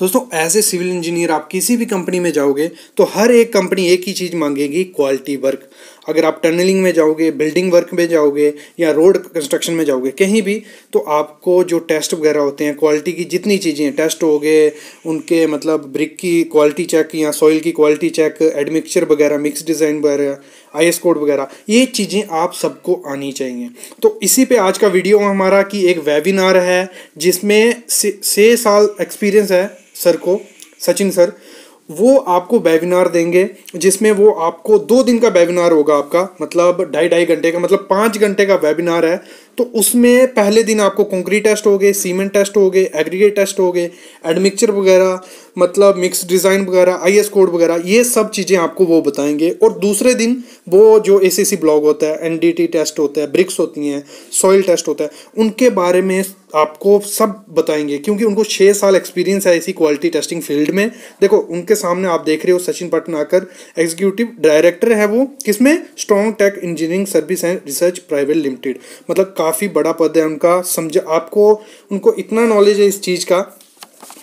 दोस्तों as a civil engineer आप किसी भी कंपनी में जाओगे तो हर एक कंपनी एक ही चीज़ मांगेगी क्वालिटी वर्क अगर आप टनलिंग में जाओगे बिल्डिंग वर्क में जाओगे या रोड कंस्ट्रक्शन में जाओगे कहीं भी तो आपको जो टेस्ट वगैरह होते हैं क्वालिटी की जितनी चीज़ें हैं टेस्ट हो गए उनके मतलब ब्रिक की क्वालिटी चेक या सॉइल की क्वालिटी चेक एडमिक्सचर वगैरह मिक्स डिज़ाइन वगैरह आई कोड वगैरह ये चीज़ें आप सबको आनी चाहिए तो इसी पर आज का वीडियो हमारा कि एक वेबिनार है जिसमें छः साल एक्सपीरियंस है सर को सचिन सर वो आपको वेबिनार देंगे जिसमें वो आपको दो दिन का वेबिनार होगा आपका मतलब ढाई ढाई घंटे का मतलब पाँच घंटे का वेबिनार है तो उसमें पहले दिन आपको कंक्रीट टेस्ट हो गए सीमेंट टेस्ट हो गए एग्रीगेट टेस्ट हो गए एडमिक्चर वगैरह मतलब मिक्स डिज़ाइन वगैरह आई कोड वगैरह ये सब चीज़ें आपको वो बताएंगे और दूसरे दिन वो जो ए सी ब्लॉग होता है एन टेस्ट होता है ब्रिक्स होती हैं सॉइल टेस्ट होता है उनके बारे में आपको सब बताएंगे क्योंकि उनको छः साल एक्सपीरियंस है इसी क्वालिटी टेस्टिंग फील्ड में देखो उनके सामने आप देख रहे हो सचिन पटनाकर एग्जीक्यूटिव डायरेक्टर है वो किसमें Strong Tech Engineering Service and Research Private Limited मतलब काफ़ी बड़ा पद है उनका समझ आपको उनको इतना नॉलेज है इस चीज़ का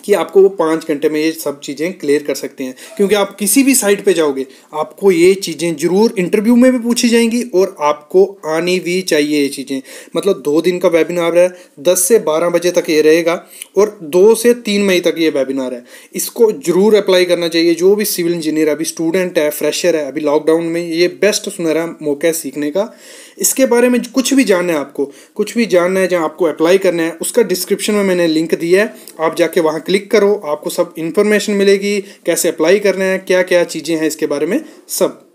कि आपको वो पाँच घंटे में ये सब चीज़ें क्लियर कर सकते हैं क्योंकि आप किसी भी साइट पे जाओगे आपको ये चीज़ें ज़रूर इंटरव्यू में भी पूछी जाएंगी और आपको आनी भी चाहिए ये चीज़ें मतलब दो दिन का वेबिनार है दस से बारह बजे तक ये रहेगा और दो से तीन मई तक ये वेबिनार है इसको ज़रूर अप्लाई करना चाहिए जो भी सिविल इंजीनियर अभी स्टूडेंट है फ्रेशर है अभी लॉकडाउन में ये बेस्ट सुनहरा मौका है सीखने का इसके बारे में कुछ भी जानना है आपको कुछ भी जानना है जहाँ आपको अप्लाई करना है उसका डिस्क्रिप्शन में मैंने लिंक दिया है आप जाके वहाँ क्लिक करो आपको सब इन्फॉर्मेशन मिलेगी कैसे अप्लाई करना है क्या क्या चीज़ें हैं इसके बारे में सब